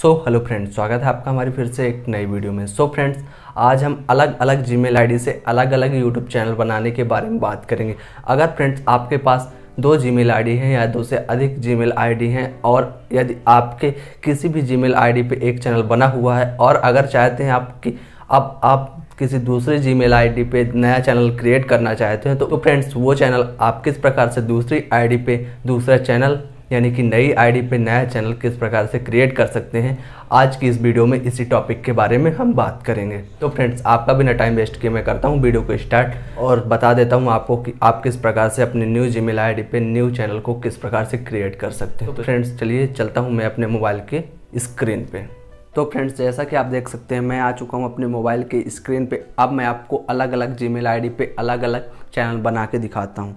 so hello friends स्वागत है आपका हमारी फिर से एक नई वीडियो में सो so, फ्रेंड्स आज हम अलग अलग जी मेल से अलग अलग यूट्यूब चैनल बनाने के बारे में बात करेंगे अगर फ्रेंड्स आपके पास दो जी मेल हैं या दो से अधिक जी मेल हैं और यदि आपके किसी भी जी मेल पे एक चैनल बना हुआ है और अगर चाहते हैं आपकी अब आप किसी दूसरे जी मेल आई पे नया चैनल क्रिएट करना चाहते हैं तो, फ्रेंड्स तो वो चैनल आप किस प्रकार से दूसरी आई पे दूसरा चैनल यानी कि नई आईडी पे नया चैनल किस प्रकार से क्रिएट कर सकते हैं आज की इस वीडियो में इसी टॉपिक के बारे में हम बात करेंगे तो फ्रेंड्स आपका बिना टाइम वेस्ट किए मैं करता हूँ वीडियो को स्टार्ट और बता देता हूँ आपको कि आप किस प्रकार से अपने न्यू जी मेल पे न्यू चैनल को किस प्रकार से क्रिएट कर सकते हैं तो फ्रेंड्स चलिए चलता हूँ मैं अपने मोबाइल के स्क्रीन पर तो फ्रेंड्स जैसा कि आप देख सकते हैं मैं आ चुका हूँ अपने मोबाइल के स्क्रीन पे अब मैं आपको अलग अलग जी मेल पे अलग अलग चैनल बना के दिखाता हूँ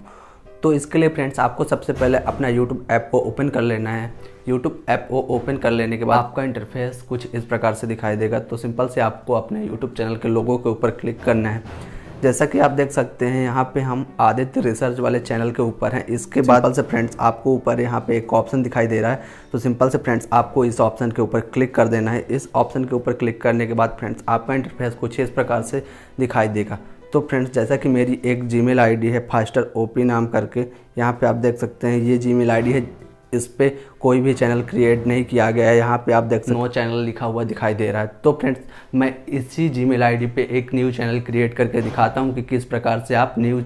तो इसके लिए फ्रेंड्स आपको सबसे पहले अपना यूट्यूब ऐप को ओपन कर लेना है यूट्यूब ऐप को ओपन कर लेने के बाद आपका इंटरफेस कुछ इस प्रकार से दिखाई देगा तो सिंपल से आपको अपने यूट्यूब चैनल के लोगों के ऊपर क्लिक करना है जैसा कि आप देख सकते हैं यहाँ पे हम आदित्य रिसर्च वाले चैनल के ऊपर हैं इसके बाद से फ्रेंड्स आपको ऊपर यहाँ पे एक ऑप्शन दिखाई दे रहा है तो सिंपल से फ्रेंड्स आपको इस ऑप्शन के ऊपर क्लिक कर देना है इस ऑप्शन के ऊपर क्लिक करने के बाद फ्रेंड्स आपका इंटरफेस कुछ इस प्रकार से दिखाई देगा तो फ्रेंड्स जैसा कि मेरी एक जी मेल है फास्टर ओ नाम करके यहाँ पर आप देख सकते हैं ये जी मेल है इस पर कोई भी चैनल क्रिएट नहीं किया गया है यहाँ पे आप देख सकते नो चैनल लिखा हुआ दिखाई दे रहा है तो फ्रेंड्स मैं इसी जीमेल आईडी पे एक न्यू चैनल क्रिएट करके दिखाता हूँ कि किस प्रकार से आप न्यू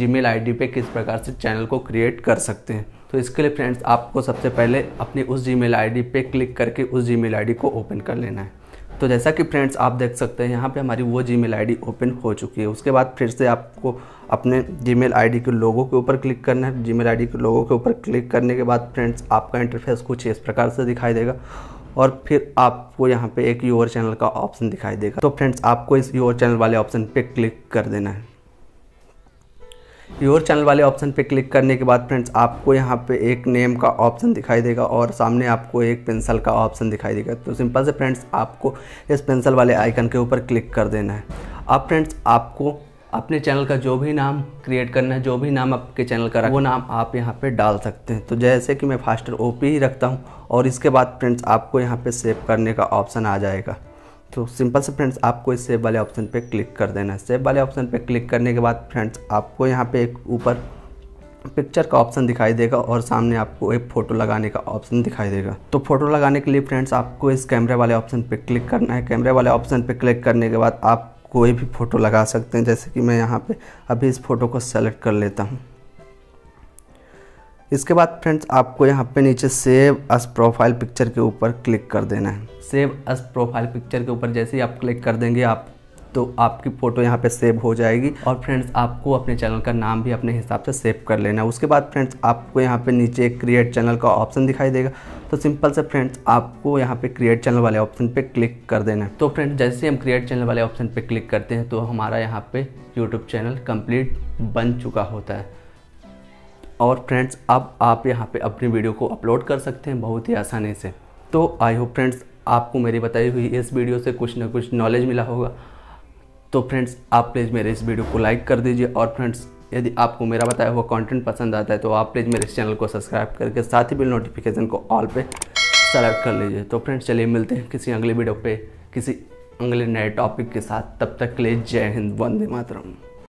जीमेल आईडी पे किस प्रकार से चैनल को क्रिएट कर सकते हैं तो इसके लिए फ्रेंड्स आपको सबसे पहले अपनी उस जी मेल पे क्लिक करके उस जी मेल को ओपन कर लेना है तो जैसा कि फ्रेंड्स आप देख सकते हैं यहाँ पे हमारी वो जी मेल ओपन हो चुकी है उसके बाद फिर से आपको अपने जी मेल के लोगों के ऊपर क्लिक करना है जी मेल के लोगों के ऊपर क्लिक करने के बाद फ्रेंड्स आपका इंटरफेस कुछ इस प्रकार से दिखाई देगा और फिर आपको यहाँ पे एक यूर चैनल का ऑप्शन दिखाई देगा तो फ्रेंड्स आपको इस योर चैनल वाले ऑप्शन पे क्लिक कर देना है योर चैनल वाले ऑप्शन पे क्लिक करने के बाद फ्रेंड्स आपको यहाँ पे एक नेम का ऑप्शन दिखाई देगा और सामने आपको एक पेंसिल का ऑप्शन दिखाई देगा तो सिंपल से फ्रेंड्स आपको इस पेंसिल वाले आइकन के ऊपर क्लिक कर देना है अब फ्रेंड्स आपको अपने चैनल का जो भी नाम क्रिएट करना है जो भी नाम आपके चैनल का वो नाम आप यहाँ पर डाल सकते हैं तो जैसे कि मैं फास्टर ओ ही रखता हूँ और इसके बाद फ्रेंड्स आपको यहाँ पर सेव करने का ऑप्शन आ जाएगा तो सिंपल से फ्रेंड्स आपको इस सेव वाले ऑप्शन पे क्लिक कर देना है सेव वाले ऑप्शन पे क्लिक करने के बाद फ्रेंड्स आपको यहाँ पे एक ऊपर पिक्चर का ऑप्शन दिखाई देगा और सामने आपको एक फ़ोटो लगाने का ऑप्शन दिखाई देगा तो फोटो लगाने के लिए फ्रेंड्स आपको इस कैमरे वाले ऑप्शन पर क्लिक करना है कैमरे वाले ऑप्शन पर क्लिक करने के बाद आप कोई भी फ़ोटो लगा सकते हैं जैसे कि मैं यहाँ पर अभी इस फ़ोटो को सेलेक्ट कर लेता हूँ इसके बाद फ्रेंड्स आपको यहाँ पे नीचे सेव अस प्रोफाइल पिक्चर के ऊपर क्लिक कर देना है सेव अस प्रोफाइल पिक्चर के ऊपर जैसे ही आप क्लिक कर देंगे आप तो आपकी फ़ोटो यहाँ पे सेव हो जाएगी और फ्रेंड्स आपको अपने चैनल का नाम भी अपने हिसाब से सेव कर लेना है उसके बाद फ्रेंड्स आपको यहाँ पे नीचे क्रिएट चैनल का ऑप्शन दिखाई देगा तो सिंपल से फ्रेंड्स आपको यहाँ पे क्रिएट चैनल वाले ऑप्शन पे क्लिक कर देना है तो फ्रेंड्स जैसे हम क्रिएट चैनल वाले ऑप्शन पर क्लिक करते हैं तो हमारा यहाँ पर यूट्यूब चैनल कम्प्लीट बन चुका होता है और फ्रेंड्स अब आप यहाँ पे अपनी वीडियो को अपलोड कर सकते हैं बहुत ही आसानी से तो आई होप फ्रेंड्स आपको मेरी बताई हुई इस वीडियो से कुछ ना कुछ नॉलेज मिला होगा तो फ्रेंड्स आप प्लीज़ मेरे इस वीडियो को लाइक कर दीजिए और फ्रेंड्स यदि आपको मेरा बताया हुआ कंटेंट पसंद आता है तो आप प्लीज़ मेरे इस चैनल को सब्सक्राइब करके साथ ही बिल नोटिफिकेशन को ऑल पे सेलेक्ट कर लीजिए तो फ्रेंड्स चलिए मिलते हैं किसी अगले वीडियो पे किसी अगले नए टॉपिक के साथ तब तक के लिए जय हिंद वंदे मातरम